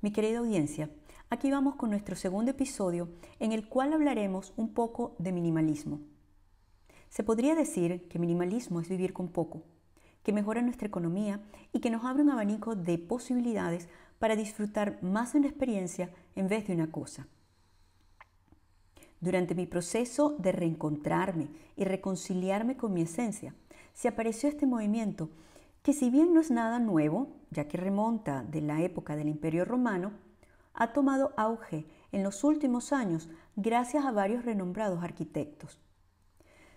Mi querida audiencia, aquí vamos con nuestro segundo episodio en el cual hablaremos un poco de minimalismo. Se podría decir que minimalismo es vivir con poco, que mejora nuestra economía y que nos abre un abanico de posibilidades para disfrutar más de una experiencia en vez de una cosa. Durante mi proceso de reencontrarme y reconciliarme con mi esencia, se apareció este movimiento que si bien no es nada nuevo, ya que remonta de la época del Imperio Romano, ha tomado auge en los últimos años gracias a varios renombrados arquitectos.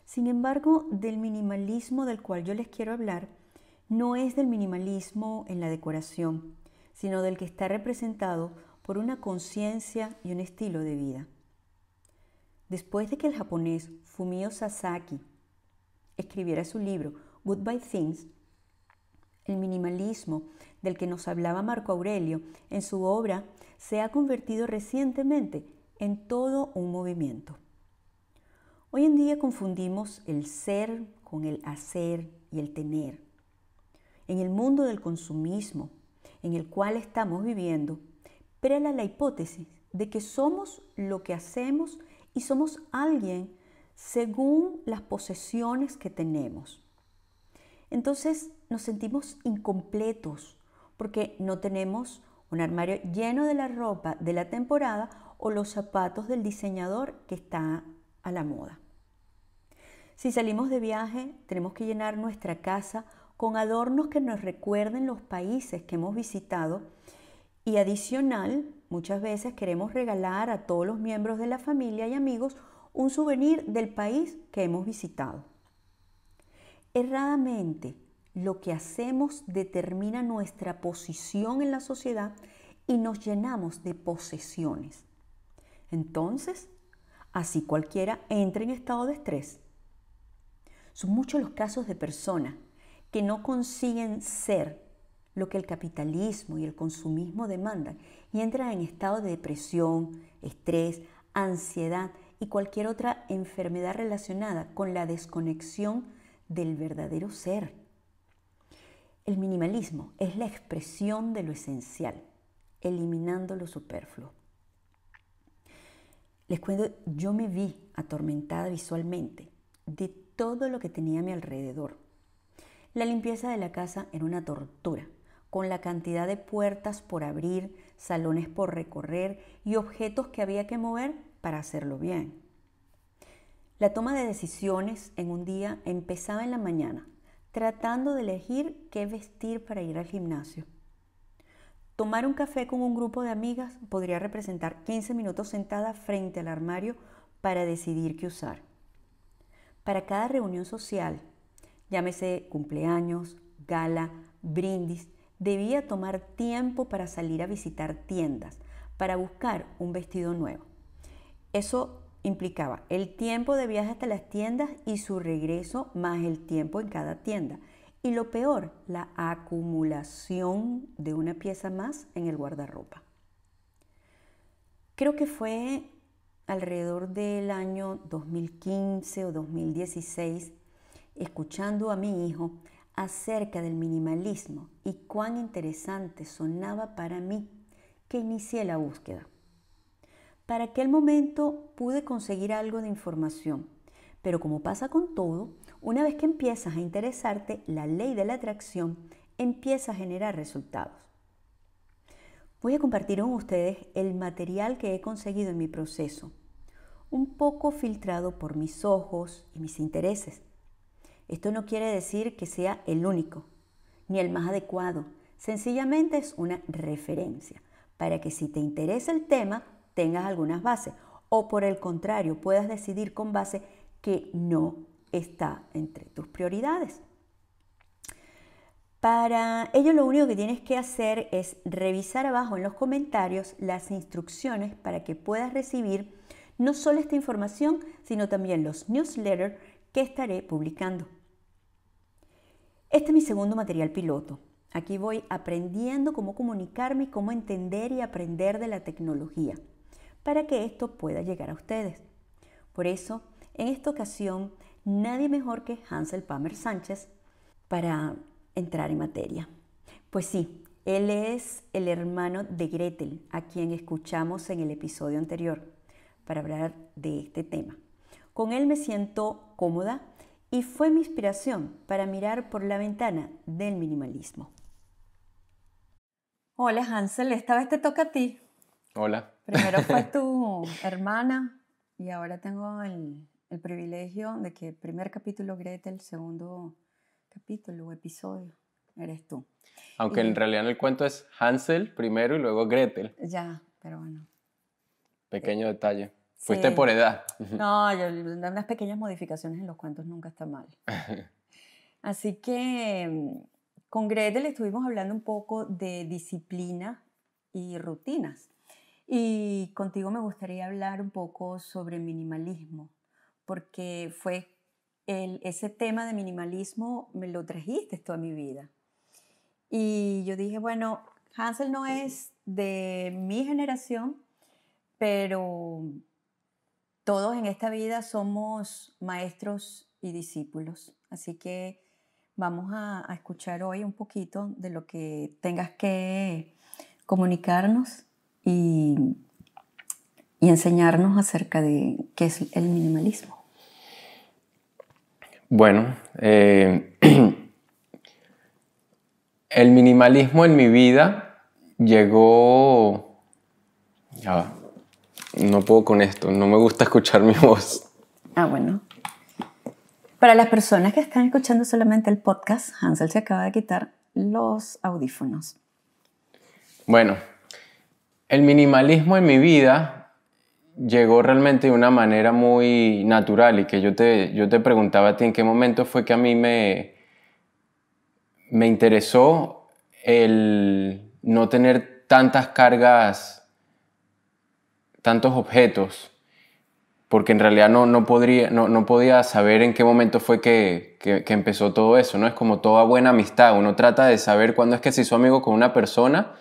Sin embargo, del minimalismo del cual yo les quiero hablar, no es del minimalismo en la decoración, sino del que está representado por una conciencia y un estilo de vida. Después de que el japonés Fumio Sasaki escribiera su libro Goodbye Things, el minimalismo, del que nos hablaba Marco Aurelio en su obra, se ha convertido recientemente en todo un movimiento. Hoy en día confundimos el ser con el hacer y el tener. En el mundo del consumismo en el cual estamos viviendo, prela la hipótesis de que somos lo que hacemos y somos alguien según las posesiones que tenemos. Entonces, nos sentimos incompletos porque no tenemos un armario lleno de la ropa de la temporada o los zapatos del diseñador que está a la moda. Si salimos de viaje, tenemos que llenar nuestra casa con adornos que nos recuerden los países que hemos visitado y adicional, muchas veces queremos regalar a todos los miembros de la familia y amigos un souvenir del país que hemos visitado. Erradamente, lo que hacemos determina nuestra posición en la sociedad y nos llenamos de posesiones. Entonces, así cualquiera entra en estado de estrés. Son muchos los casos de personas que no consiguen ser lo que el capitalismo y el consumismo demandan y entran en estado de depresión, estrés, ansiedad y cualquier otra enfermedad relacionada con la desconexión del verdadero ser. El minimalismo es la expresión de lo esencial, eliminando lo superfluo. Les cuento, yo me vi atormentada visualmente de todo lo que tenía a mi alrededor. La limpieza de la casa era una tortura, con la cantidad de puertas por abrir, salones por recorrer y objetos que había que mover para hacerlo bien. La toma de decisiones en un día empezaba en la mañana, tratando de elegir qué vestir para ir al gimnasio. Tomar un café con un grupo de amigas podría representar 15 minutos sentada frente al armario para decidir qué usar. Para cada reunión social, llámese cumpleaños, gala, brindis, debía tomar tiempo para salir a visitar tiendas, para buscar un vestido nuevo. Eso implicaba el tiempo de viaje hasta las tiendas y su regreso más el tiempo en cada tienda. Y lo peor, la acumulación de una pieza más en el guardarropa. Creo que fue alrededor del año 2015 o 2016, escuchando a mi hijo acerca del minimalismo y cuán interesante sonaba para mí que inicié la búsqueda. Para aquel momento pude conseguir algo de información, pero como pasa con todo, una vez que empiezas a interesarte, la ley de la atracción empieza a generar resultados. Voy a compartir con ustedes el material que he conseguido en mi proceso, un poco filtrado por mis ojos y mis intereses. Esto no quiere decir que sea el único, ni el más adecuado, sencillamente es una referencia para que si te interesa el tema tengas algunas bases o por el contrario puedas decidir con base que no está entre tus prioridades. Para ello lo único que tienes que hacer es revisar abajo en los comentarios las instrucciones para que puedas recibir no solo esta información, sino también los newsletters que estaré publicando. Este es mi segundo material piloto. Aquí voy aprendiendo cómo comunicarme y cómo entender y aprender de la tecnología para que esto pueda llegar a ustedes. Por eso, en esta ocasión, nadie mejor que Hansel Palmer Sánchez para entrar en materia. Pues sí, él es el hermano de Gretel, a quien escuchamos en el episodio anterior, para hablar de este tema. Con él me siento cómoda y fue mi inspiración para mirar por la ventana del minimalismo. Hola Hansel, esta vez te toca a ti. Hola. Primero fue tu hermana y ahora tengo el, privilegio de que el primer capítulo Gretel, el segundo capítulo o episodio eres tú. Aunque en realidad en el cuento es Hansel primero y luego Gretel. Ya, pero bueno. Pequeño eh, detalle. Fuiste por edad. No, yo, unas pequeñas modificaciones en los cuentos nunca está mal. Así que mm, con Gretel estuvimos hablando un poco de disciplina y rutinas. Y contigo me gustaría hablar un poco sobre minimalismo, porque fue ese tema de minimalismo me lo trajiste toda mi vida. Y yo dije, bueno, Hansel no es de mi generación, pero todos en esta vida somos maestros y discípulos. Así que vamos a, a escuchar hoy un poquito de lo que tengas que comunicarnos y, enseñarnos acerca de qué es el minimalismo. Bueno, eh, el minimalismo en mi vida llegó... no puedo con esto, no me gusta escuchar mi voz. Ah, bueno. Para las personas que están escuchando solamente el podcast, Hansel se acaba de quitar los audífonos. Bueno, el minimalismo en mi vida llegó realmente de una manera muy natural y que yo te, yo te preguntaba a ti en qué momento fue que a mí me, me interesó el no tener tantas cargas, tantos objetos, porque en realidad no, no, podría, no, podía saber en qué momento fue que, empezó todo eso, ¿no? Es como toda buena amistad, uno trata de saber cuándo es que se hizo amigo con una persona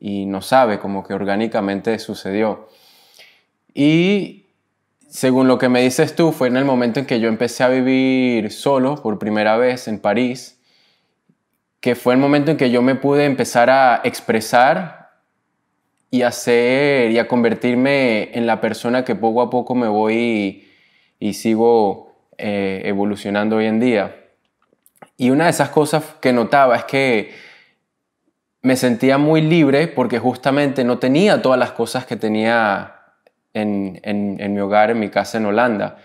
y no sabe, como que orgánicamente sucedió. Y según lo que me dices tú, fue en el momento en que yo empecé a vivir solo por primera vez en París, que fue el momento en que yo me pude empezar a expresar y a ser y a convertirme en la persona que poco a poco me voy y, sigo eh, evolucionando hoy en día. Y una de esas cosas que notaba es que me sentía muy libre porque justamente no tenía todas las cosas que tenía en, mi hogar, en mi casa en Holanda.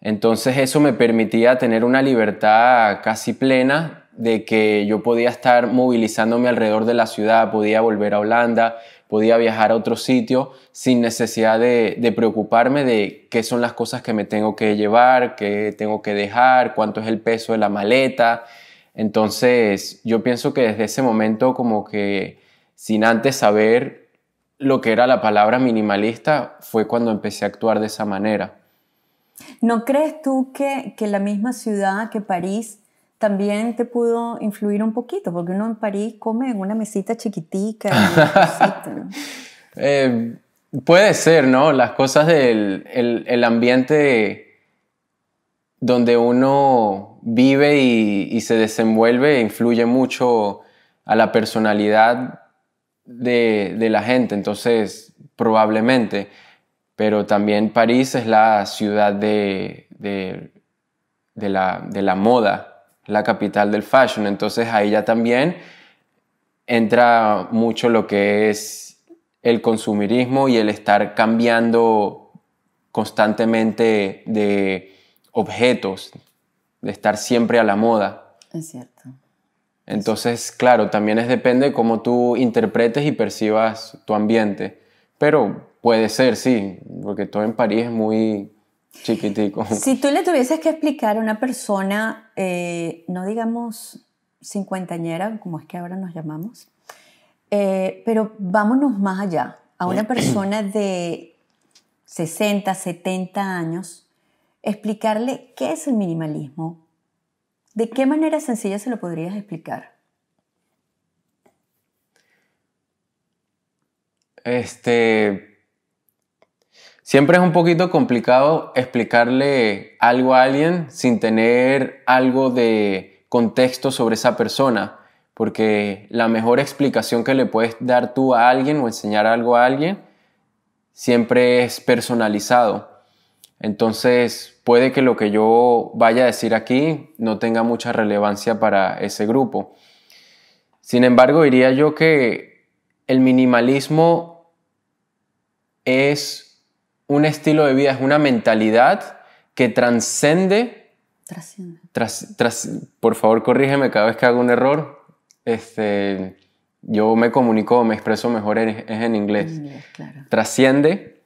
Entonces eso me permitía tener una libertad casi plena de que yo podía estar movilizándome alrededor de la ciudad, podía volver a Holanda, podía viajar a otro sitio sin necesidad de, de, preocuparme de qué son las cosas que me tengo que llevar, qué tengo que dejar, cuánto es el peso de la maleta, entonces, yo pienso que desde ese momento, como que sin antes saber lo que era la palabra minimalista, fue cuando empecé a actuar de esa manera. ¿No crees tú que, la misma ciudad que París también te pudo influir un poquito? Porque uno en París come en una mesita chiquitica. Eh, puede ser, ¿no? Las cosas del el ambiente donde uno vive y, se desenvuelve influye mucho a la personalidad de, la gente, entonces probablemente, pero también París es la ciudad de, la, de la moda, la capital del fashion, entonces ahí ya también entra mucho lo que es el consumirismo y el estar cambiando constantemente de objetos, de estar siempre a la moda. Es cierto. Entonces, claro, también es depende cómo tú interpretes y percibas tu ambiente. Pero puede ser, sí, porque todo en París es muy chiquitico. Si tú le tuvieses que explicar a una persona, eh, no digamos cincuentañera, como es que ahora nos llamamos, eh, pero vámonos más allá, a una persona de 60, 70 años, explicarle qué es el minimalismo. ¿De qué manera sencilla se lo podrías explicar? Este. Siempre es un poquito complicado explicarle algo a alguien sin tener algo de contexto sobre esa persona, porque la mejor explicación que le puedes dar tú a alguien o enseñar algo a alguien siempre es personalizado. Entonces, puede que lo que yo vaya a decir aquí no tenga mucha relevancia para ese grupo. Sin embargo, diría yo que el minimalismo es un estilo de vida, es una mentalidad que transcende. Trasciende. por favor, corrígeme cada vez que hago un error. Este, yo me comunico, me expreso mejor en, es en inglés. Trasciende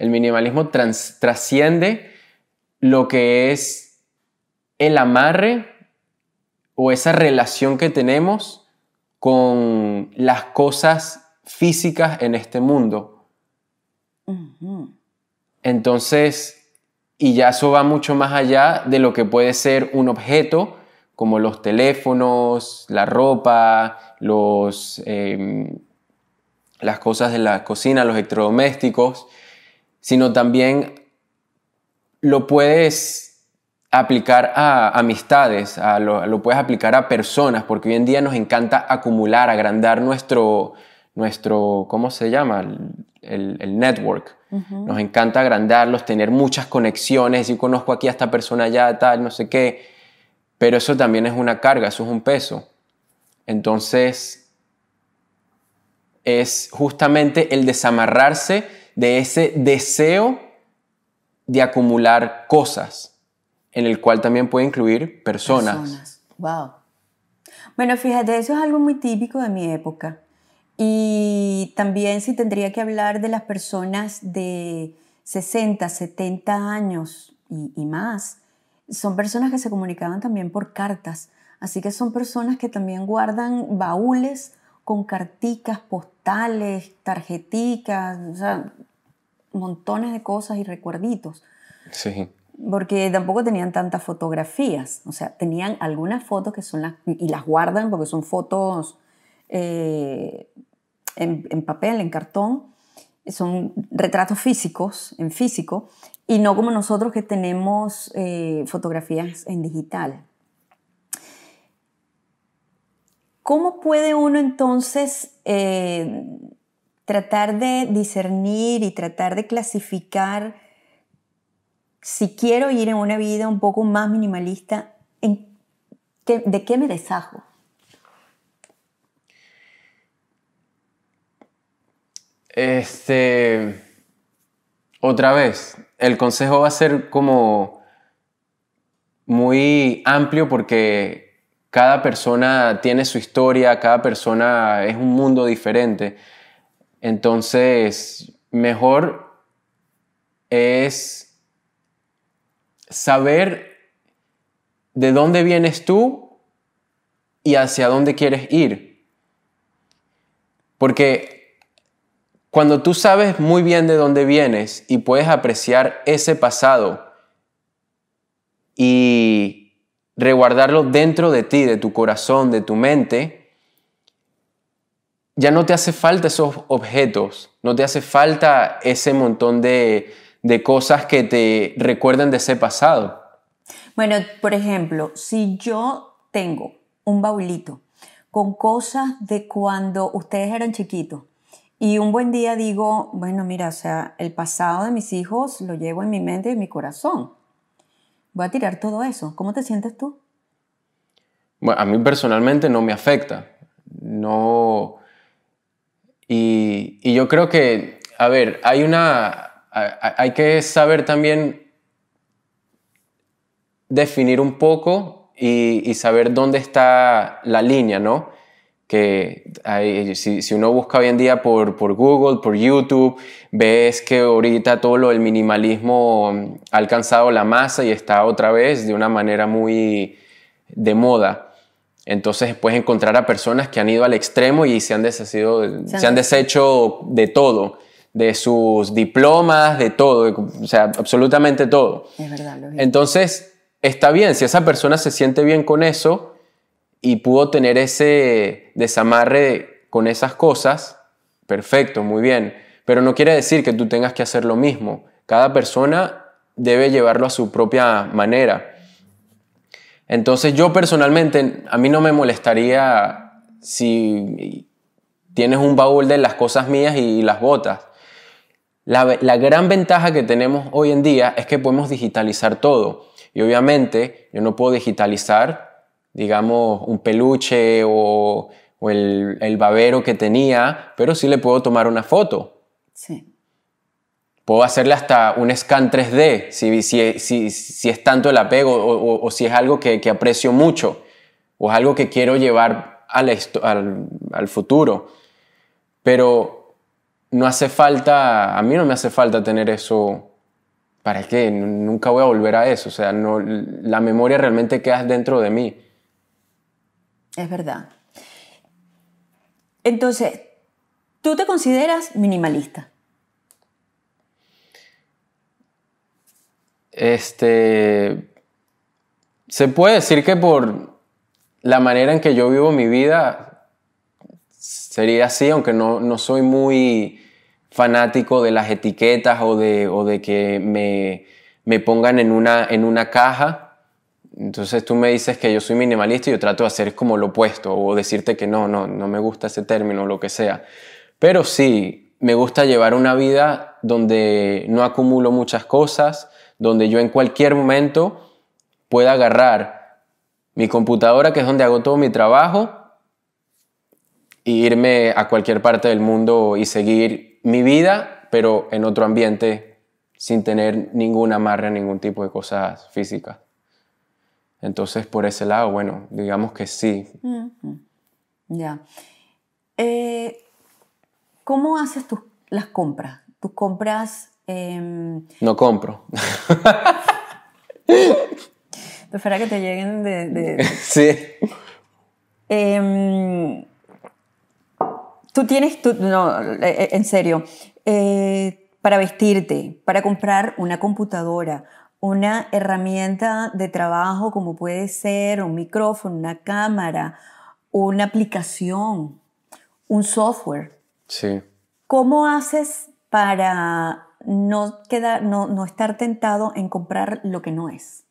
el minimalismo trasciende lo que es el amarre o esa relación que tenemos con las cosas físicas en este mundo. Entonces, y ya eso va mucho más allá de lo que puede ser un objeto, como los teléfonos, la ropa, los, em, las cosas de la cocina, los electrodomésticos, sino también lo puedes aplicar a amistades, lo, puedes aplicar a personas, porque hoy en día nos encanta acumular, agrandar nuestro, nuestro ¿cómo se llama? El, network. Nos encanta agrandarlos, tener muchas conexiones, y conozco aquí a esta persona ya tal, no sé qué, pero eso también es una carga, eso es un peso. Entonces, es justamente el desamarrarse de ese deseo de acumular cosas, en el cual también puede incluir personas. Wow. Bueno, fíjate, eso es algo muy típico de mi época. Y también si tendría que hablar de las personas de 60, 70 años y, más, son personas que se comunicaban también por cartas. Así que son personas que también guardan baúles con carticas, postales, tarjeticas, o sea, montones de cosas y recuerditos. Sí. Porque tampoco tenían tantas fotografías, o sea, tenían algunas fotos que son las, y las guardan porque son fotos eh, en, papel, en cartón, son retratos físicos, en físico, y no como nosotros que tenemos eh, fotografías en digital. ¿Cómo puede uno entonces eh, tratar de discernir y tratar de clasificar si quiero ir en una vida un poco más minimalista, ¿de qué me desajo? Este, otra vez, el consejo va a ser como muy amplio porque cada persona tiene su historia, cada persona es un mundo diferente. Entonces, mejor es saber de dónde vienes tú y hacia dónde quieres ir. Porque cuando tú sabes muy bien de dónde vienes y puedes apreciar ese pasado y reguardarlo dentro de ti, de tu corazón, de tu mente, ya no te hace falta esos objetos, no te hace falta ese montón de, cosas que te recuerdan de ese pasado. Bueno, por ejemplo, si yo tengo un baulito con cosas de cuando ustedes eran chiquitos y un buen día digo, bueno, mira, o sea, el pasado de mis hijos lo llevo en mi mente y en mi corazón. Voy a tirar todo eso. ¿Cómo te sientes tú? Bueno, a mí personalmente no me afecta. No, y, yo creo que, a ver, hay una. Hay que saber también definir un poco y, saber dónde está la línea, ¿no? que si, uno busca hoy en día por, por, Google, por YouTube, ves que ahorita todo lo del minimalismo ha alcanzado la masa y está otra vez de una manera muy de moda. Entonces puedes encontrar a personas que han ido al extremo y se han, deshecho, de todo, de sus diplomas, de todo, o sea, absolutamente todo. Entonces, está bien, si esa persona se siente bien con eso y pudo tener ese desamarre con esas cosas, perfecto, muy bien. Pero no quiere decir que tú tengas que hacer lo mismo. Cada persona debe llevarlo a su propia manera. Entonces yo personalmente, a mí no me molestaría si tienes un baúl de las cosas mías y las botas. La, gran ventaja que tenemos hoy en día es que podemos digitalizar todo. Y obviamente yo no puedo digitalizar, digamos, un peluche o, el, el babero que tenía, pero sí le puedo tomar una foto. Sí. Puedo hacerle hasta un scan 3D si, si, si, es tanto el apego o, o, si es algo que, que, aprecio mucho o es algo que quiero llevar al, al, al futuro. Pero no hace falta, a mí no me hace falta tener eso ¿para qué? Nunca voy a volver a eso. O sea, no, la memoria realmente queda dentro de mí. Es verdad. Entonces, tú te consideras minimalista. Este, se puede decir que por la manera en que yo vivo mi vida, sería así, aunque no, no soy muy fanático de las etiquetas o de, o de que me, me, pongan en una, en una caja. Entonces tú me dices que yo soy minimalista y yo trato de hacer como lo opuesto o decirte que no, no, no me gusta ese término o lo que sea. Pero sí, me gusta llevar una vida donde no acumulo muchas cosas, donde yo en cualquier momento pueda agarrar mi computadora, que es donde hago todo mi trabajo, e irme a cualquier parte del mundo y seguir mi vida, pero en otro ambiente sin tener ninguna amarra ningún tipo de cosas físicas. Entonces, por ese lado, bueno, digamos que sí. Ya. Eh, ¿Cómo haces tus, las compras? ¿Tus compras Em, no compro. espera que te lleguen de... Sí. Em, tú tienes, no, eh, eh, en serio, eh, para vestirte, para comprar una computadora, una herramienta de trabajo como puede ser un micrófono, una cámara, una aplicación, un software. Sí. ¿Cómo haces para no, queda, no, no estar tentado en comprar lo que no es?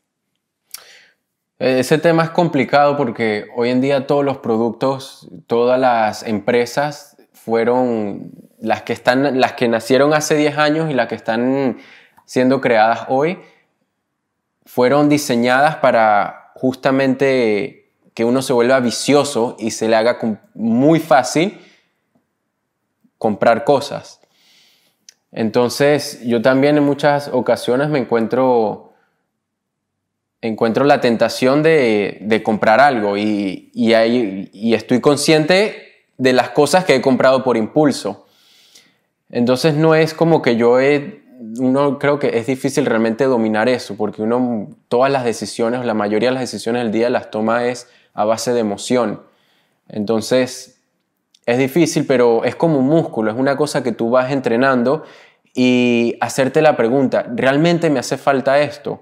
Ese tema es complicado porque hoy en día todos los productos, todas las empresas fueron las que están las que nacieron hace 10 años y las que están siendo creadas hoy fueron diseñadas para justamente que uno se vuelva vicioso y se le haga muy fácil comprar cosas. Entonces, yo también en muchas ocasiones me encuentro, encuentro la tentación de, comprar algo y, ahí, y, estoy consciente de las cosas que he comprado por impulso. Entonces, no es como que yo he, uno creo que es difícil realmente dominar eso, porque uno todas las decisiones, la mayoría de las decisiones del día las toma es a base de emoción. Entonces, es difícil, pero es como un músculo, es una cosa que tú vas entrenando y hacerte la pregunta, ¿realmente me hace falta esto?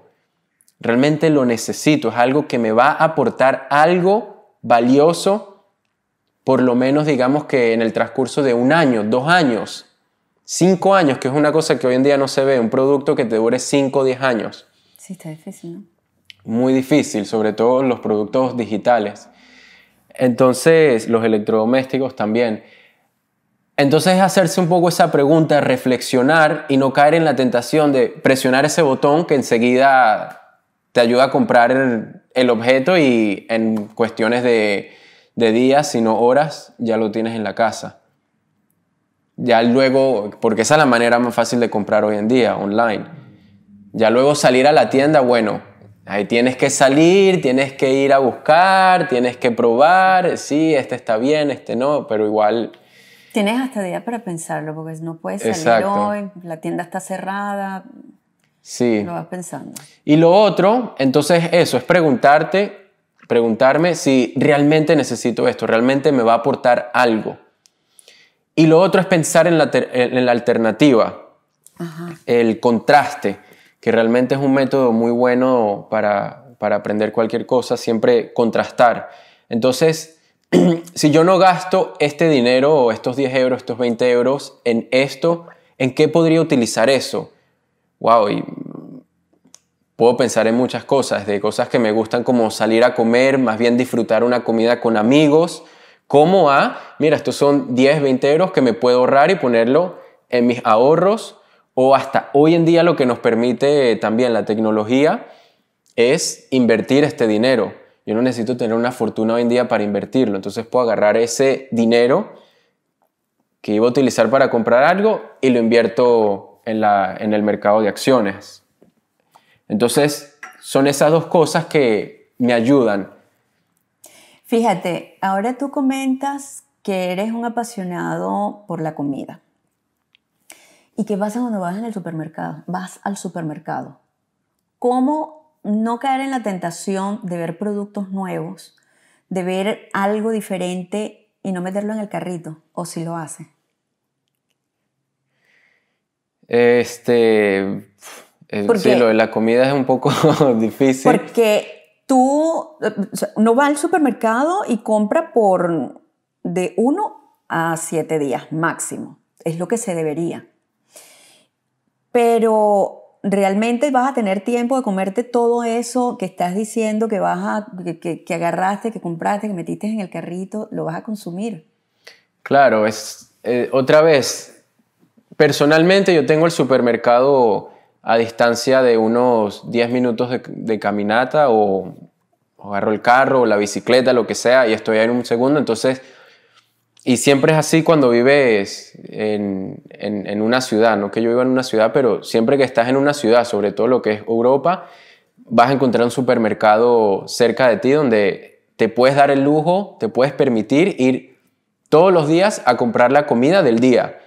¿Realmente lo necesito? ¿Es algo que me va a aportar algo valioso? Por lo menos digamos que en el transcurso de un año, dos años, cinco años, que es una cosa que hoy en día no se ve, un producto que te dure cinco o diez años. Sí, está difícil, ¿no? Muy difícil, sobre todo los productos digitales. Entonces, los electrodomésticos también. Entonces, hacerse un poco esa pregunta, reflexionar y no caer en la tentación de presionar ese botón que enseguida te ayuda a comprar el, objeto y en cuestiones de, de días, sino horas, ya lo tienes en la casa. Ya luego, porque esa es la manera más fácil de comprar hoy en día, online. Ya luego salir a la tienda, bueno, Ahí tienes que salir, tienes que ir a buscar, tienes que probar, sí, este está bien, este no, pero igual... Tienes hasta día para pensarlo, porque no puedes salir hoy, la tienda está cerrada. Sí. Lo vas pensando. Y lo otro, entonces eso, es preguntarte, preguntarme si realmente necesito esto, realmente me va a aportar algo. Y lo otro es pensar en la, alternativa, el contraste que realmente es un método muy bueno para, para aprender cualquier cosa, siempre contrastar. Entonces, si yo no gasto este dinero o estos 10 euros, estos 20 euros en esto, ¿en qué podría utilizar eso? Wow, puedo pensar en muchas cosas, de cosas que me gustan como salir a comer, más bien disfrutar una comida con amigos, como a, mira, estos son 10, 20 euros que me puedo ahorrar y ponerlo en mis ahorros o hasta hoy en día lo que nos permite también la tecnología es invertir este dinero. Yo no necesito tener una fortuna hoy en día para invertirlo, entonces puedo agarrar ese dinero que iba a utilizar para comprar algo y lo invierto en, el mercado de acciones. Entonces, son esas dos cosas que me ayudan. Fíjate, ahora tú comentas que eres un apasionado por la comida. ¿Y qué pasa cuando vas en el supermercado? Vas al supermercado. ¿Cómo no caer en la tentación de ver productos nuevos, de ver algo diferente y no meterlo en el carrito? ¿O si lo hace? Este. Eh, sí, lo de la comida es un poco difícil. Porque tú no vas al supermercado y compra por de uno a siete días máximo. Es lo que se debería pero realmente vas a tener tiempo de comerte todo eso que estás diciendo, que, vas a, que, que, agarraste, que compraste, que metiste en el carrito, lo vas a consumir. Claro, es eh, otra vez, personalmente yo tengo el supermercado a distancia de unos 10 minutos de, caminata o, o agarro el carro o la bicicleta, lo que sea, y estoy ahí en un segundo, entonces y siempre es así cuando vives en, una ciudad, no que yo viva en una ciudad, pero siempre que estás en una ciudad, sobre todo lo que es Europa, vas a encontrar un supermercado cerca de ti donde te puedes dar el lujo, te puedes permitir ir todos los días a comprar la comida del día.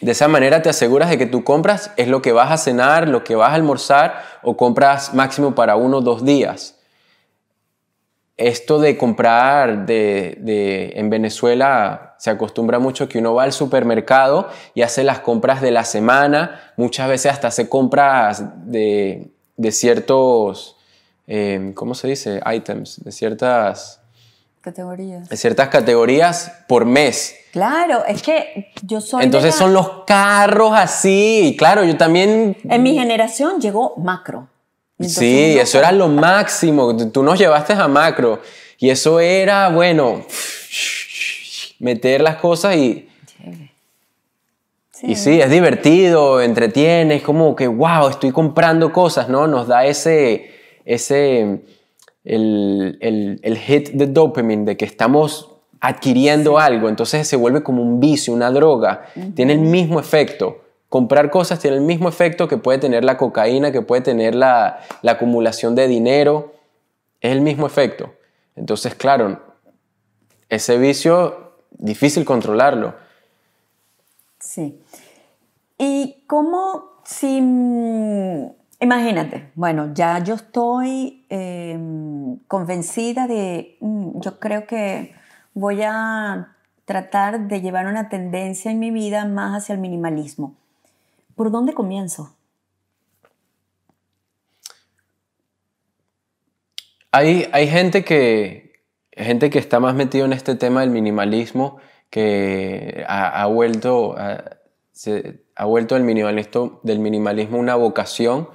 De esa manera te aseguras de que tú compras es lo que vas a cenar, lo que vas a almorzar o compras máximo para uno o dos días esto de comprar de, de, en Venezuela se acostumbra mucho que uno va al supermercado y hace las compras de la semana, muchas veces hasta hace compras de, de ciertos, em, ¿cómo se dice? Items, de ciertas... Categorías. De ciertas categorías por mes. Claro, es que yo soy... Entonces son los carros así, claro, yo también... En mi generación llegó macro sí, eso era pues. lo máximo. Tú nos llevaste a macro y eso era, bueno, meter las cosas y... Y sí, es divertido, entretiene, es como que, wow, estoy comprando cosas, ¿no? Nos da ese, ese, el, hit de dopamine, de que estamos adquiriendo algo, entonces se vuelve como un vicio, una droga, tiene el mismo efecto comprar cosas tiene el mismo efecto que puede tener la cocaína, que puede tener la, acumulación de dinero. Es el mismo efecto. Entonces, claro, ese vicio, difícil controlarlo. Sí. ¿Y cómo si... Mm, imagínate, bueno, ya yo estoy em, convencida de, mm, yo creo que voy a tratar de llevar una tendencia en mi vida más hacia el minimalismo. ¿Por dónde comienzo? Hay, hay gente, que, gente que está más metida en este tema del minimalismo, que ha, vuelto, vuelto del, minimalismo, del minimalismo una vocación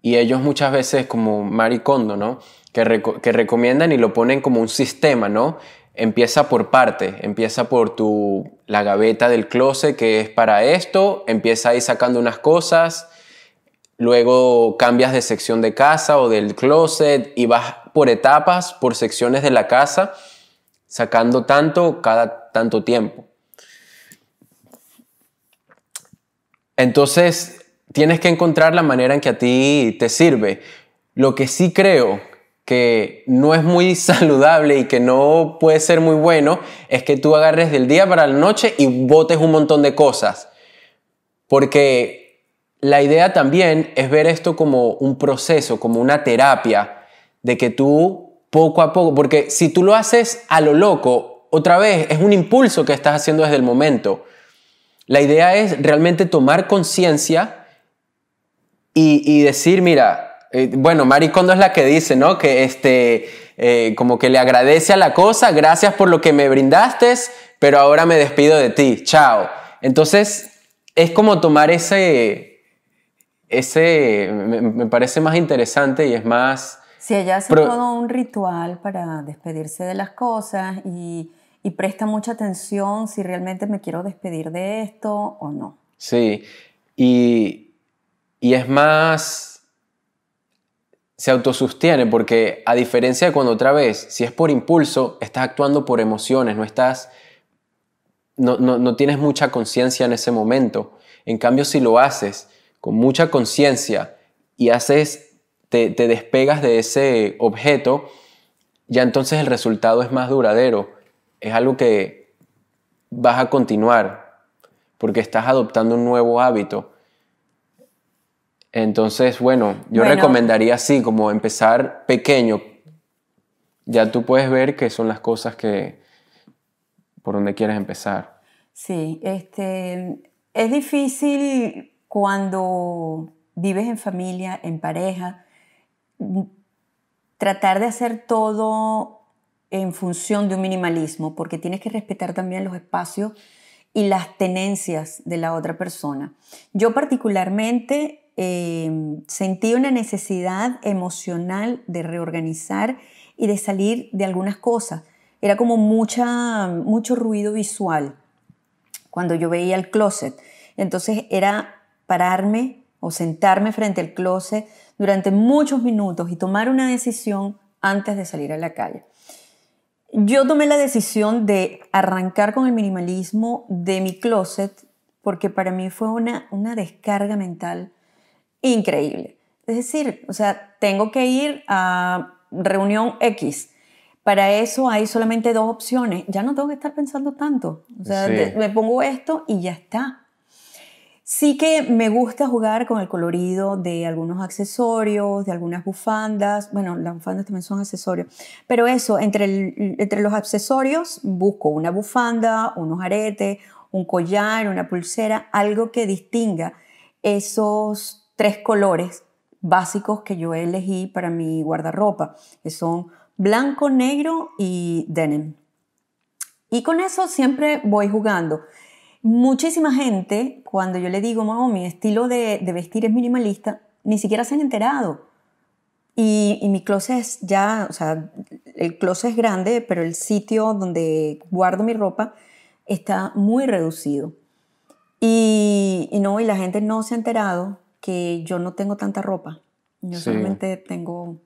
y ellos muchas veces como Marie Kondo, ¿no? Que, que recomiendan y lo ponen como un sistema, ¿no? Empieza por parte, empieza por tu la gaveta del closet que es para esto, empieza ahí sacando unas cosas, luego cambias de sección de casa o del closet y vas por etapas, por secciones de la casa, sacando tanto cada tanto tiempo. Entonces, tienes que encontrar la manera en que a ti te sirve. Lo que sí creo que no es muy saludable y que no puede ser muy bueno es que tú agarres del día para la noche y botes un montón de cosas. Porque la idea también es ver esto como un proceso, como una terapia, de que tú poco a poco, porque si tú lo haces a lo loco, otra vez es un impulso que estás haciendo desde el momento. La idea es realmente tomar conciencia y, y decir, mira, eh, bueno, Maricondo es la que dice, ¿no? Que este, eh, como que le agradece a la cosa, gracias por lo que me brindaste, pero ahora me despido de ti, chao. Entonces, es como tomar ese, ese, me, parece más interesante y es más... Si ella hace todo un ritual para despedirse de las cosas y, y presta mucha atención si realmente me quiero despedir de esto o no. Sí, y, y es más se autosustiene, porque a diferencia de cuando otra vez, si es por impulso, estás actuando por emociones, no estás, no, tienes mucha conciencia en ese momento. En cambio, si lo haces con mucha conciencia y haces, te despegas de ese objeto, ya entonces el resultado es más duradero, es algo que vas a continuar porque estás adoptando un nuevo hábito entonces, bueno, yo recomendaría así, como empezar pequeño. Ya tú puedes ver qué son las cosas que por donde quieres empezar. Sí, este es difícil cuando vives en familia, en pareja, tratar de hacer todo en función de un minimalismo, porque tienes que respetar también los espacios y las tenencias de la otra persona. Yo particularmente Em, sentí una necesidad emocional de reorganizar y de salir de algunas cosas. Era como mucha, mucho ruido visual cuando yo veía el closet. Entonces era pararme o sentarme frente al closet durante muchos minutos y tomar una decisión antes de salir a la calle. Yo tomé la decisión de arrancar con el minimalismo de mi closet porque para mí fue una, una descarga mental increíble. Es decir, o sea, tengo que ir a reunión X. Para eso hay solamente dos opciones. Ya no tengo que estar pensando tanto. O sea, me pongo esto y ya está. Sí que me gusta jugar con el colorido de algunos accesorios, de algunas bufandas. Bueno, las bufandas también son accesorios. Pero eso, entre, entre los accesorios busco una bufanda, unos aretes, un collar, una pulsera, algo que distinga esos tres colores básicos que yo elegí para mi guardarropa, que son blanco, negro y denim. Y con eso siempre voy jugando. Muchísima gente, cuando yo le digo, mi estilo de, vestir es minimalista, ni siquiera se han enterado. Y, mi closet es ya, o sea, el closet es grande, pero el sitio donde guardo mi ropa está muy reducido. Y, y no, y la gente no se ha enterado que yo no tengo tanta ropa. Yo solamente tengo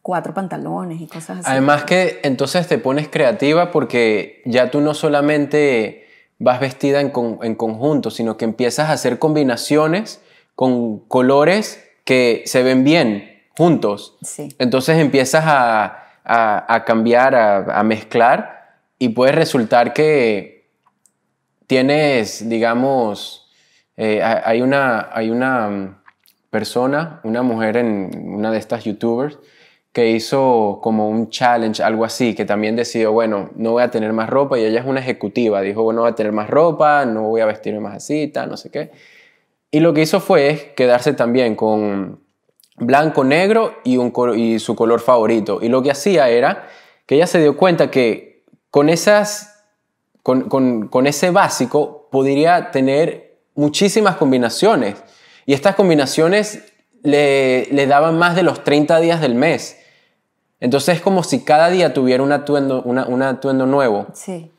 cuatro pantalones y cosas así. Además que entonces te pones creativa porque ya tú no solamente vas vestida en, conjunto, sino que empiezas a hacer combinaciones con colores que se ven bien juntos. Entonces empiezas a, cambiar, a, mezclar y puede resultar que tienes, digamos, eh, hay una, hay una persona, una mujer en una de estas youtubers, que hizo como un challenge, algo así, que también decidió, bueno, no voy a tener más ropa, y ella es una ejecutiva, dijo, bueno, no voy a tener más ropa, no voy a vestirme más así, no sé qué. Y lo que hizo fue quedarse también con blanco, negro y, su color favorito. Y lo que hacía era que ella se dio cuenta que con, esas, con, con ese básico podría tener muchísimas combinaciones y estas combinaciones le, daban más de los 30 días del mes. Entonces es como si cada día tuviera un atuendo, atuendo nuevo. Sí,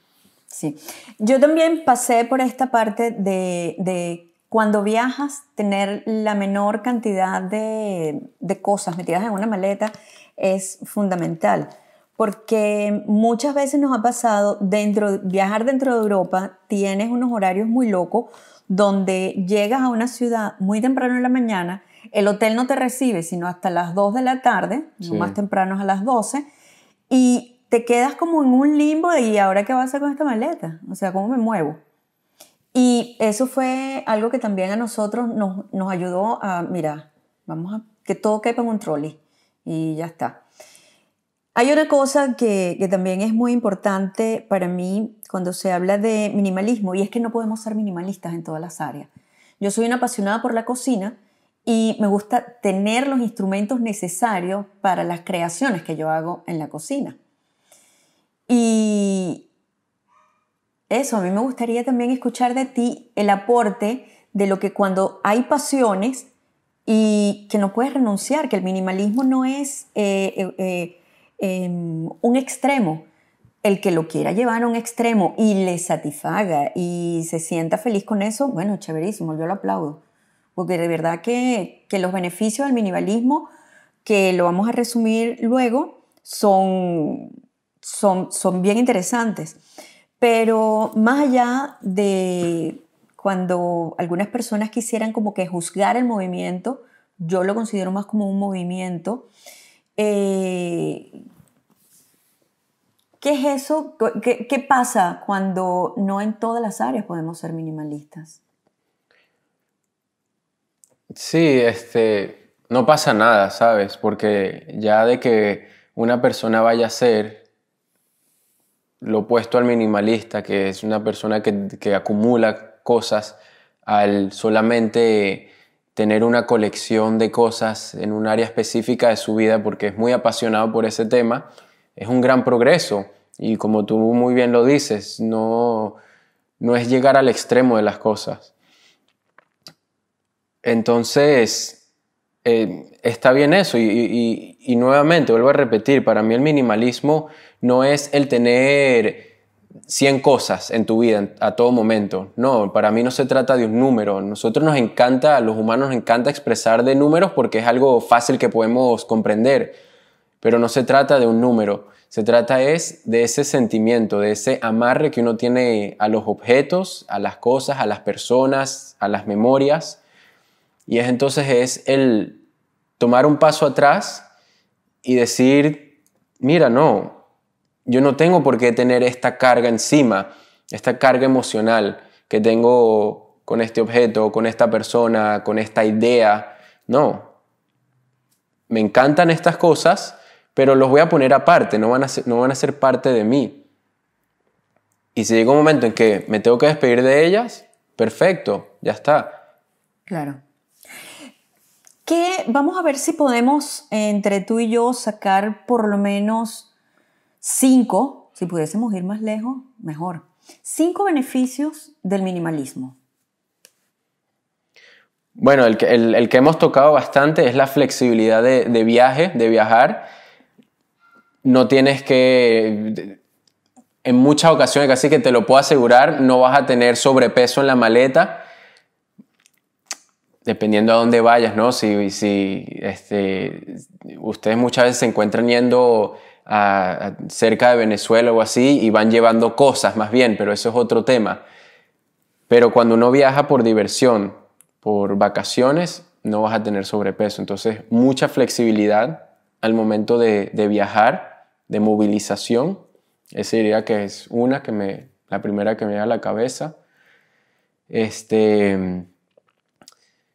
sí. Yo también pasé por esta parte de, cuando viajas, tener la menor cantidad de, cosas metidas en una maleta es fundamental. Porque muchas veces nos ha pasado, dentro, viajar dentro de Europa, tienes unos horarios muy locos donde llegas a una ciudad muy temprano en la mañana, el hotel no te recibe sino hasta las 2 de la tarde, más temprano a las 12, y te quedas como en un limbo ¿y ahora qué vas a hacer con esta maleta? O sea, ¿cómo me muevo? Y eso fue algo que también a nosotros nos, nos ayudó a, mira, vamos a que todo quepa en un trolley y ya está. Hay una cosa que, que también es muy importante para mí cuando se habla de minimalismo y es que no podemos ser minimalistas en todas las áreas. Yo soy una apasionada por la cocina y me gusta tener los instrumentos necesarios para las creaciones que yo hago en la cocina. Y eso, a mí me gustaría también escuchar de ti el aporte de lo que cuando hay pasiones y que no puedes renunciar, que el minimalismo no es eh, eh, eh, em, un extremo, el que lo quiera llevar a un extremo y le satisfaga y se sienta feliz con eso, bueno, chéverísimo, yo lo aplaudo. Porque de verdad que, los beneficios del minimalismo, que lo vamos a resumir luego, son, son, son bien interesantes. Pero más allá de cuando algunas personas quisieran como que juzgar el movimiento, yo lo considero más como un movimiento eh, ¿Qué es eso? ¿Qué, pasa cuando no en todas las áreas podemos ser minimalistas? Sí, este, no pasa nada, ¿sabes? Porque ya de que una persona vaya a ser lo opuesto al minimalista, que es una persona que acumula cosas al solamente tener una colección de cosas en un área específica de su vida porque es muy apasionado por ese tema, es un gran progreso y como tú muy bien lo dices, no, no es llegar al extremo de las cosas. Entonces, eh, está bien eso y, nuevamente vuelvo a repetir, para mí el minimalismo no es el tener 100 cosas en tu vida a todo momento, no, para mí no se trata de un número, nosotros nos encanta, a los humanos nos encanta expresar de números porque es algo fácil que podemos comprender, pero no se trata de un número, se trata es de ese sentimiento, de ese amarre que uno tiene a los objetos, a las cosas, a las personas, a las memorias. Y es entonces es el tomar un paso atrás y decir, mira, no, yo no tengo por qué tener esta carga encima, esta carga emocional que tengo con este objeto, con esta persona, con esta idea. No, me encantan estas cosas, pero los voy a poner aparte, no van a ser, no van a ser parte de mí. Y si llega un momento en que me tengo que despedir de ellas, perfecto, ya está. Claro. ¿Qué, vamos a ver si podemos eh, entre tú y yo sacar por lo menos cinco, si pudiésemos ir más lejos, mejor. Cinco beneficios del minimalismo. Bueno, el que, hemos tocado bastante es la flexibilidad de, de viaje, de viajar no tienes que, en muchas ocasiones, casi que te lo puedo asegurar, no vas a tener sobrepeso en la maleta, dependiendo a dónde vayas, ¿no? Si, si este, ustedes muchas veces se encuentran yendo cerca de Venezuela o así y van llevando cosas más bien, pero eso es otro tema. Pero cuando uno viaja por diversión, por vacaciones, no vas a tener sobrepeso. Entonces, mucha flexibilidad al momento de, viajar, de movilización. Esa diría que es una que me, la primera que me da la cabeza. Este,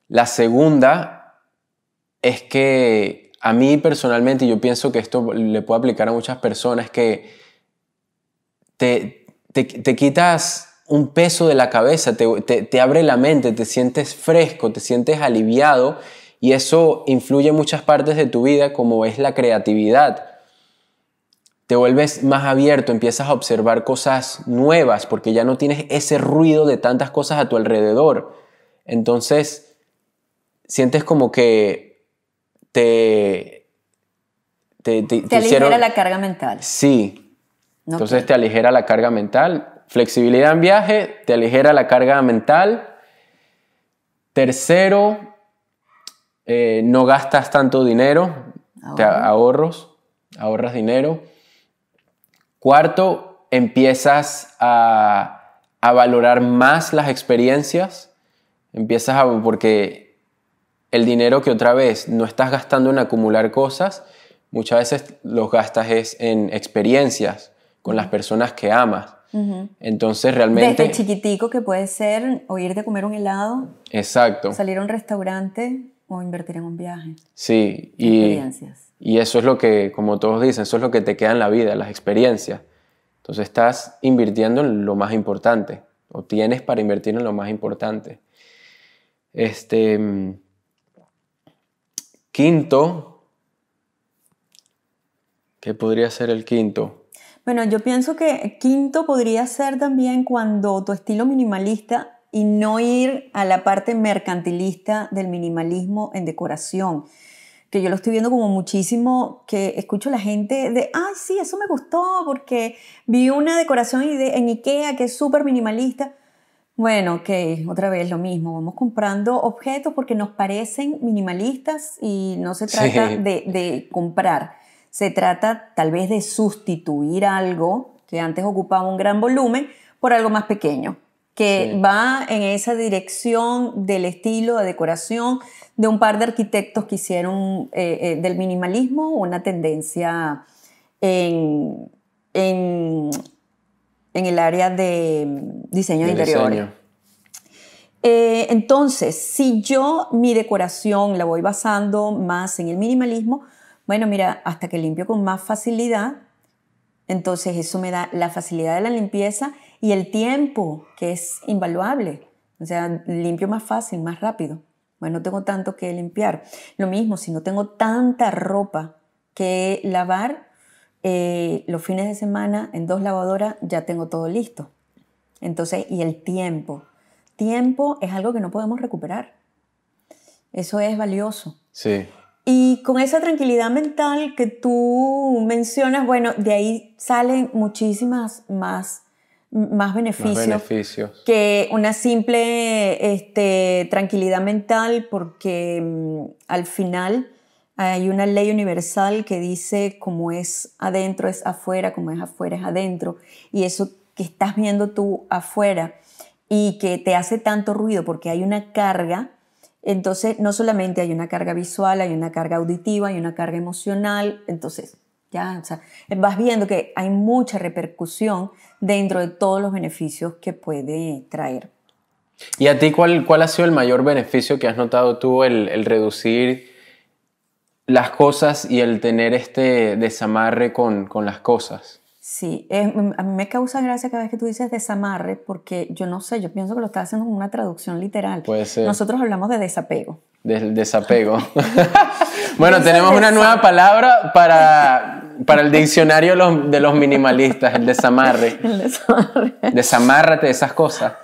la segunda es que a mí personalmente, yo pienso que esto le puede aplicar a muchas personas, que te, quitas un peso de la cabeza, te abre la mente, te sientes fresco, te sientes aliviado y eso influye en muchas partes de tu vida, como es la creatividad. Te vuelves más abierto, empiezas a observar cosas nuevas, porque ya no tienes ese ruido de tantas cosas a tu alrededor. Entonces, sientes como que te... Te, aligera la carga mental. Sí. Entonces te aligera la carga mental. Flexibilidad en viaje, te aligera la carga mental. Tercero, eh, no gastas tanto dinero, te ahorros, ahorras dinero. Cuarto, empiezas a, valorar más las experiencias, empiezas a, porque el dinero que otra vez no estás gastando en acumular cosas, muchas veces los gastas es en experiencias con las personas que amas. Entonces realmente... Desde chiquitico que puede ser o irte a comer un helado. Exacto. Salir a un restaurante o invertir en un viaje. Sí, y, eso es lo que, como todos dicen, eso es lo que te queda en la vida, las experiencias. Entonces estás invirtiendo en lo más importante, o tienes para invertir en lo más importante. Este, mm, quinto, ¿qué podría ser el quinto? Bueno, yo pienso que quinto podría ser también cuando tu estilo minimalista y no ir a la parte mercantilista del minimalismo en decoración, que yo lo estoy viendo como muchísimo, que escucho a la gente de, ay, sí, eso me gustó porque vi una decoración en Ikea que es súper minimalista. Bueno, ok, otra vez lo mismo, vamos comprando objetos porque nos parecen minimalistas y no se trata de comprar, se trata tal vez de sustituir algo que antes ocupaba un gran volumen por algo más pequeño que va en esa dirección del estilo de decoración de un par de arquitectos que hicieron eh, eh, del minimalismo una tendencia en, el área de diseño de interiores. Eh, entonces, si yo mi decoración la voy basando más en el minimalismo, bueno, mira, hasta que limpio con más facilidad, entonces eso me da la facilidad de la limpieza y el tiempo, que es invaluable. O sea, limpio más fácil, más rápido. Bueno, pues no tengo tanto que limpiar. Lo mismo, si no tengo tanta ropa que lavar, eh, los fines de semana en dos lavadoras ya tengo todo listo. Entonces, y el tiempo. Tiempo es algo que no podemos recuperar. Eso es valioso. Sí. Y con esa tranquilidad mental que tú mencionas, bueno, de ahí salen muchísimas más más beneficios, que una simple este, tranquilidad mental porque mm, al final hay una ley universal que dice como es adentro es afuera, como es afuera es adentro y eso que estás viendo tú afuera y que te hace tanto ruido porque hay una carga, entonces no solamente hay una carga visual, hay una carga auditiva, hay una carga emocional, entonces ya, vas viendo que hay mucha repercusión dentro de todos los beneficios que puede traer. ¿Y a ti cuál, cuál ha sido el mayor beneficio que has notado tú, el, reducir las cosas y el tener este desamarre con, con las cosas? Sí, mm, a mí me causa gracia cada vez que tú dices desamarre, porque yo no sé, yo pienso que lo estás haciendo con una traducción literal. Puede ser. Nosotros hablamos de desapego. Del desapego. bueno, tenemos una nueva palabra para para el diccionario de los minimalistas, el desamarre. Desamárrate de esas cosas.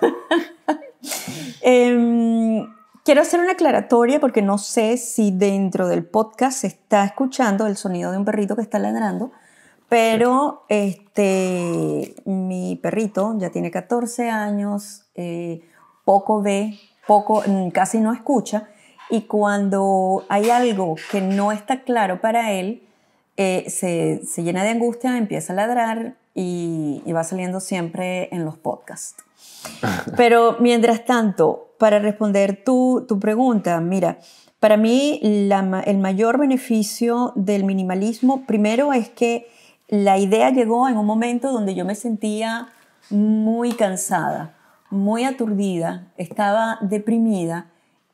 Em, quiero hacer una aclaratoria porque no sé si dentro del podcast se está escuchando el sonido de un perrito que está ladrando, pero este, mi perrito ya tiene 14 años, eh, poco ve, poco, mm, casi no escucha, y cuando hay algo que no está claro para él, eh, se, llena de angustia, empieza a ladrar y, va saliendo siempre en los podcasts. Pero mientras tanto, para responder tu, tu pregunta, mira, para mí el mayor beneficio del minimalismo, primero es que la idea llegó en un momento donde yo me sentía muy cansada, muy aturdida, estaba deprimida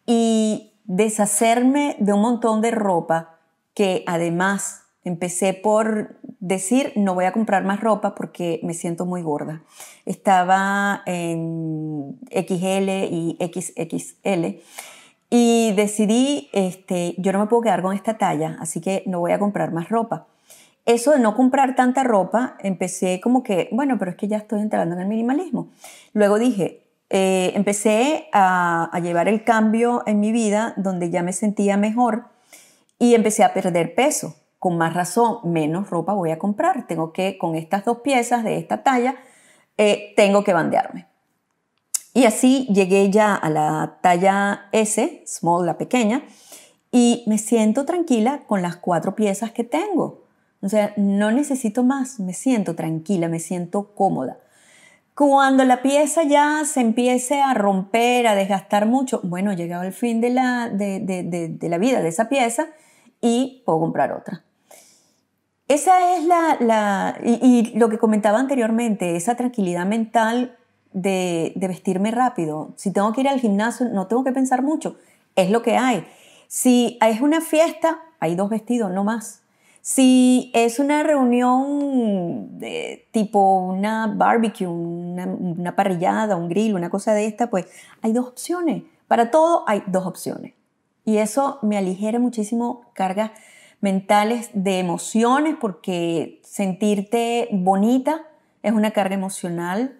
y deshacerme de un montón de ropa que además Empecé por decir, no voy a comprar más ropa porque me siento muy gorda. Estaba en XL y XXL y decidí, este, yo no me puedo quedar con esta talla, así que no voy a comprar más ropa. Eso de no comprar tanta ropa, empecé como que, bueno, pero es que ya estoy entrando en el minimalismo. Luego dije, eh, empecé a llevar el cambio en mi vida donde ya me sentía mejor y empecé a perder peso con más razón, menos ropa voy a comprar. Tengo que, con estas dos piezas de esta talla, eh, tengo que bandearme. Y así llegué ya a la talla S, small, la pequeña, y me siento tranquila con las cuatro piezas que tengo. O sea, no necesito más, me siento tranquila, me siento cómoda. Cuando la pieza ya se empiece a romper, a desgastar mucho, bueno, llegado al fin de la, de la vida de esa pieza y puedo comprar otra. Esa es la, y, lo que comentaba anteriormente, esa tranquilidad mental de, vestirme rápido. Si tengo que ir al gimnasio, no tengo que pensar mucho, es lo que hay. Si es una fiesta, hay dos vestidos, no más. Si es una reunión de, tipo una barbecue, una, una parrillada, un grill, una cosa de esta, pues hay dos opciones. Para todo hay dos opciones. Y eso me aligera muchísimo carga mentales, de emociones, porque sentirte bonita es una carga emocional.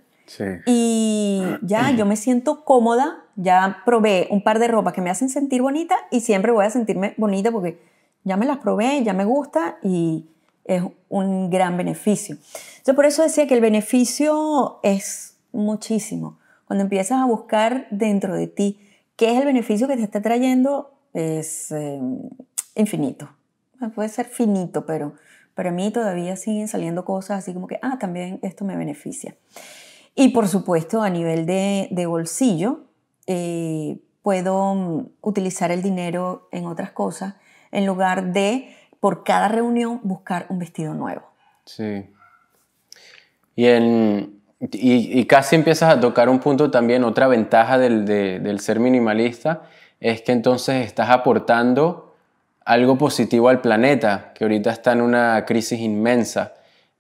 Y ya, yo me siento cómoda, ya probé un par de ropas que me hacen sentir bonita y siempre voy a sentirme bonita porque ya me las probé, ya me gusta y es un gran beneficio. Yo por eso decía que el beneficio es muchísimo. Cuando empiezas a buscar dentro de ti qué es el beneficio que te está trayendo, es eh, infinito puede ser finito, pero para mí todavía siguen saliendo cosas así como que, ah, también esto me beneficia. Y por supuesto, a nivel de, bolsillo, eh, puedo mm, utilizar el dinero en otras cosas en lugar de por cada reunión buscar un vestido nuevo. Sí. Y, y, casi empiezas a tocar un punto también, otra ventaja del, del ser minimalista, es que entonces estás aportando algo positivo al planeta, que ahorita está en una crisis inmensa.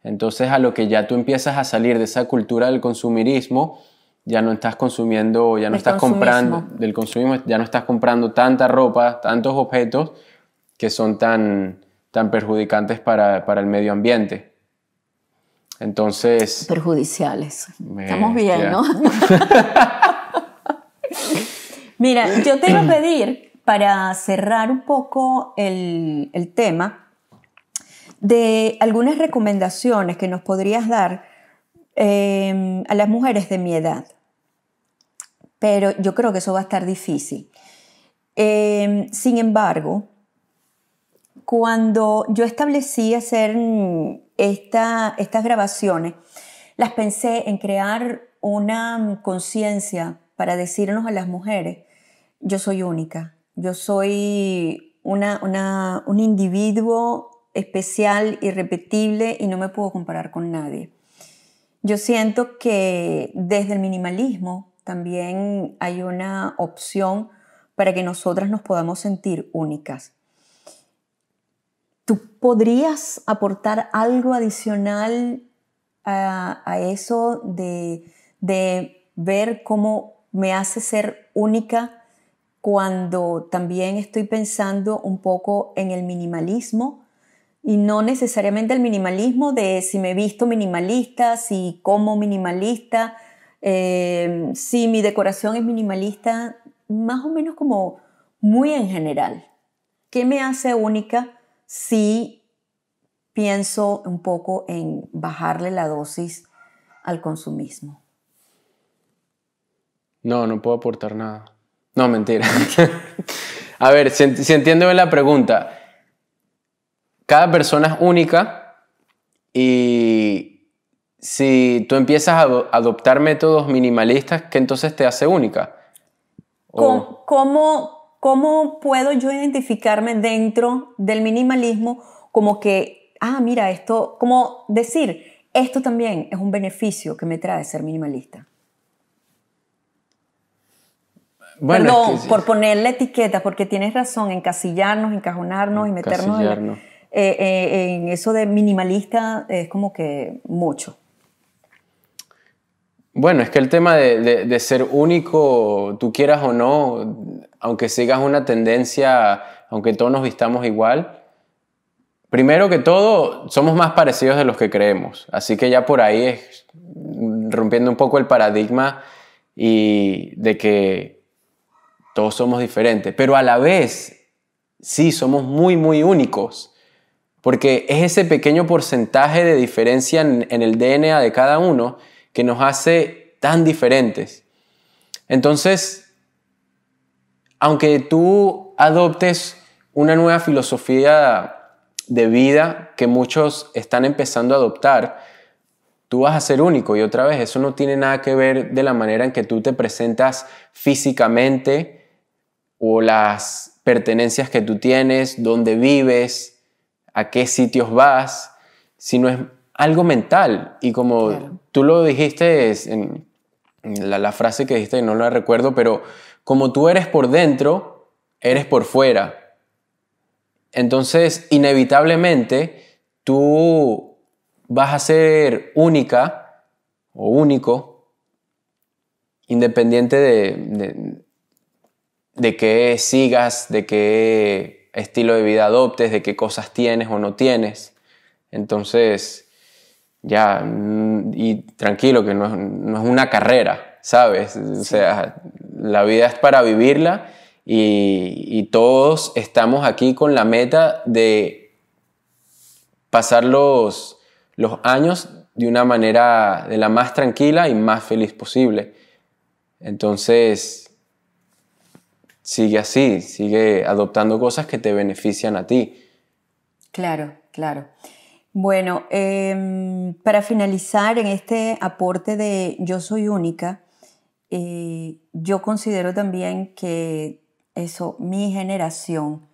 Entonces a lo que ya tú empiezas a salir de esa cultura del consumirismo, ya no estás consumiendo, ya no estás comprando del consumismo, ya no estás comprando tanta ropa, tantos objetos que son tan, tan perjudicantes para, el medio ambiente. Entonces... Perjudiciales. Estamos bien, ¿no? Mira, yo te iba a pedir para cerrar un poco el, tema de algunas recomendaciones que nos podrías dar em, a las mujeres de mi edad. Pero yo creo que eso va a estar difícil. Em, sin embargo, cuando yo establecí hacer estas grabaciones, las pensé en crear una conciencia para decirnos a las mujeres, yo soy única, yo soy una, un individuo especial, irrepetible y no me puedo comparar con nadie. Yo siento que desde el minimalismo también hay una opción para que nosotras nos podamos sentir únicas. ¿Tú podrías aportar algo adicional a, eso de, de ver cómo me hace ser única cuando también estoy pensando un poco en el minimalismo y no necesariamente el minimalismo de si me he visto minimalista, si como minimalista, eh, si mi decoración es minimalista, más o menos como muy en general. ¿Qué me hace única si pienso un poco en bajarle la dosis al consumismo? No, no puedo aportar nada. No, mentira. a ver, si, entiendo bien la pregunta, cada persona es única y si tú empiezas a adoptar métodos minimalistas, ¿qué entonces te hace única? ¿Cómo, cómo, puedo yo identificarme dentro del minimalismo como que, ah, mira, esto, como decir, esto también es un beneficio que me trae ser minimalista? Perdón, por poner por ponerle etiqueta, porque tienes razón, encasillarnos, encajonarnos y meternos eh, eh, en, eso de minimalista es como que mucho. Bueno, es que el tema de, ser único, tú quieras o no, aunque sigas una tendencia, aunque todos nos vistamos igual, primero que todo, somos más parecidos de los que creemos. Así que ya por ahí es rompiendo un poco el paradigma y de que todos somos diferentes, pero a la vez sí somos muy, muy únicos, porque es ese pequeño porcentaje de diferencia en, el DNA de cada uno que nos hace tan diferentes. Entonces, aunque tú adoptes una nueva filosofía de vida que muchos están empezando a adoptar, tú vas a ser único. Y otra vez, eso no tiene nada que ver de la manera en que tú te presentas físicamente o las pertenencias que tú tienes, dónde vives, a qué sitios vas, sino es algo mental. Y como tú lo dijiste en la, frase que dijiste, no la recuerdo, pero como tú eres por dentro, eres por fuera. Entonces, inevitablemente, tú vas a ser única o único, independiente de de qué sigas, de qué estilo de vida adoptes, de qué cosas tienes o no tienes. Entonces, ya, mm, y tranquilo, que no es, una carrera, ¿sabes? O sea, la vida es para vivirla y, todos estamos aquí con la meta de pasar los, los años de una manera, de la más tranquila y más feliz posible. Entonces, sigue así, sigue adoptando cosas que te benefician a ti. Claro, claro. Bueno, em, para finalizar en este aporte de Yo Soy Única, eh, yo considero también que eso, mi generación,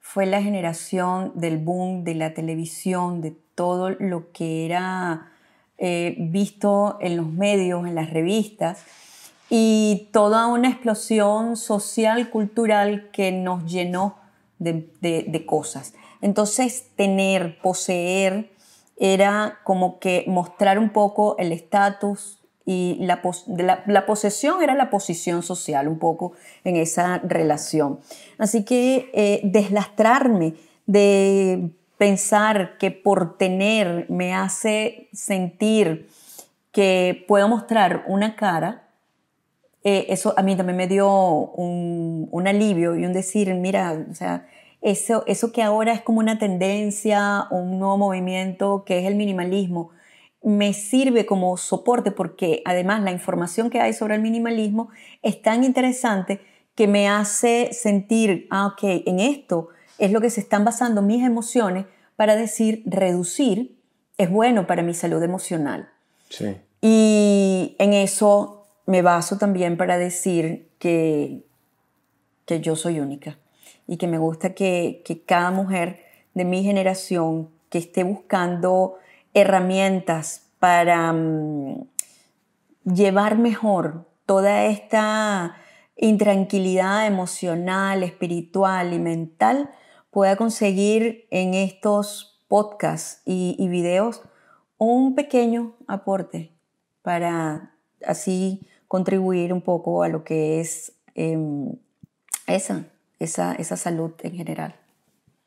fue la generación del boom de la televisión, de todo lo que era eh, visto en los medios, en las revistas y toda una explosión social, cultural que nos llenó de, cosas. Entonces, tener, poseer, era como que mostrar un poco el estatus y la, posesión era la posición social un poco en esa relación. Así que eh, deslastrarme de pensar que por tener me hace sentir que puedo mostrar una cara eh, eso a mí también me dio un, alivio y un decir, mira, o sea, eso, eso que ahora es como una tendencia, un nuevo movimiento que es el minimalismo, me sirve como soporte porque además la información que hay sobre el minimalismo es tan interesante que me hace sentir, ah, ok, en esto es lo que se están basando mis emociones para decir reducir es bueno para mi salud emocional. Sí. Y en eso me baso también para decir que, que yo soy única y que me gusta que, cada mujer de mi generación que esté buscando herramientas para mm, llevar mejor toda esta intranquilidad emocional, espiritual y mental, pueda conseguir en estos podcasts y videos un pequeño aporte para así contribuir un poco a lo que es em, esa, esa, salud en general.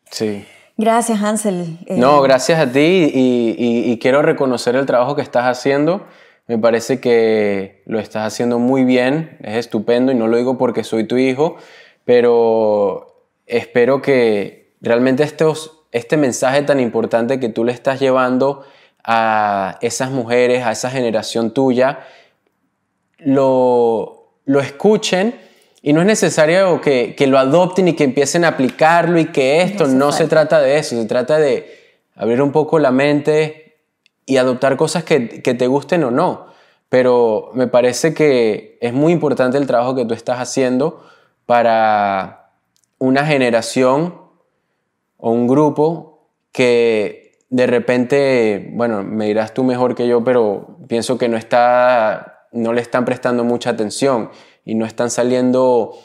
Sí. Gracias, Hansel. Eh, no, gracias a ti y, quiero reconocer el trabajo que estás haciendo. Me parece que lo estás haciendo muy bien, es estupendo y no lo digo porque soy tu hijo, pero espero que realmente estos, este mensaje tan importante que tú le estás llevando a esas mujeres, a esa generación tuya, lo, lo escuchen y no es necesario que, lo adopten y que empiecen a aplicarlo y que esto no, se trata de eso, se trata de abrir un poco la mente y adoptar cosas que, que te gusten o no. Pero me parece que es muy importante el trabajo que tú estás haciendo para una generación o un grupo que de repente, bueno, me dirás tú mejor que yo, pero pienso que no está no le están prestando mucha atención y no están saliendo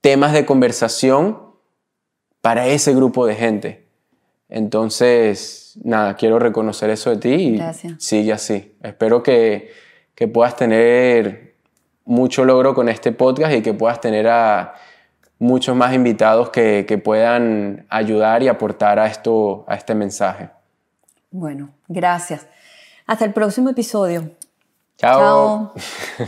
temas de conversación para ese grupo de gente. Entonces, nada, quiero reconocer eso de ti y sigue así. Espero que, puedas tener mucho logro con este podcast y que puedas tener a muchos más invitados que, que, puedan ayudar y aportar a, esto, a este mensaje. Bueno, gracias. Hasta el próximo episodio. Chao.